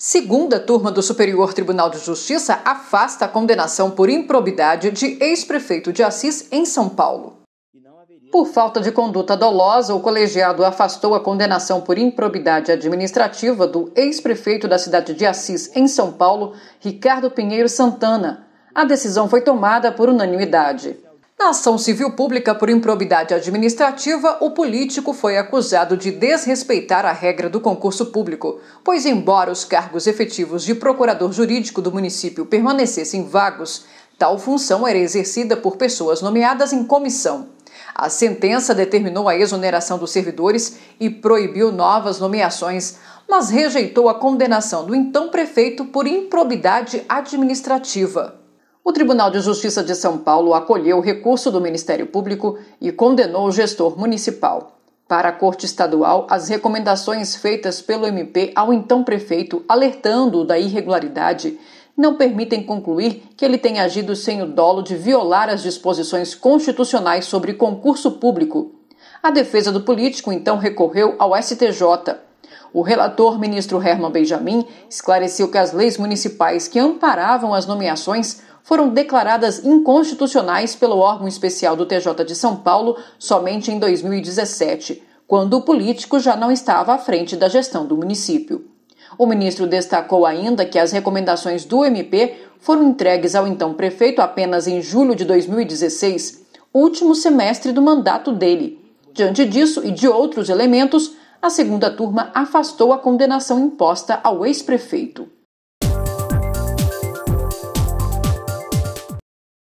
Segunda turma do Superior Tribunal de Justiça afasta a condenação por improbidade de ex-prefeito de Assis em São Paulo. Por falta de conduta dolosa, o colegiado afastou a condenação por improbidade administrativa do ex-prefeito da cidade de Assis, em São Paulo, Ricardo Pinheiro Santana. A decisão foi tomada por unanimidade. Na ação civil pública por improbidade administrativa, o político foi acusado de desrespeitar a regra do concurso público, pois, embora os cargos efetivos de procurador jurídico do município permanecessem vagos, tal função era exercida por pessoas nomeadas em comissão. A sentença determinou a exoneração dos servidores e proibiu novas nomeações, mas rejeitou a condenação do então prefeito por improbidade administrativa. O Tribunal de Justiça de São Paulo acolheu o recurso do Ministério Público e condenou o gestor municipal. Para a Corte Estadual, as recomendações feitas pelo MP ao então prefeito, alertando-o da irregularidade, não permitem concluir que ele tenha agido sem o dolo de violar as disposições constitucionais sobre concurso público. A defesa do político então recorreu ao STJ. O relator, ministro Herman Benjamin, esclareceu que as leis municipais que amparavam as nomeações foram declaradas inconstitucionais pelo órgão especial do TJ de São Paulo somente em 2017, quando o político já não estava à frente da gestão do município. O ministro destacou ainda que as recomendações do MP foram entregues ao então prefeito apenas em julho de 2016, último semestre do mandato dele. Diante disso e de outros elementos, a segunda turma afastou a condenação imposta ao ex-prefeito.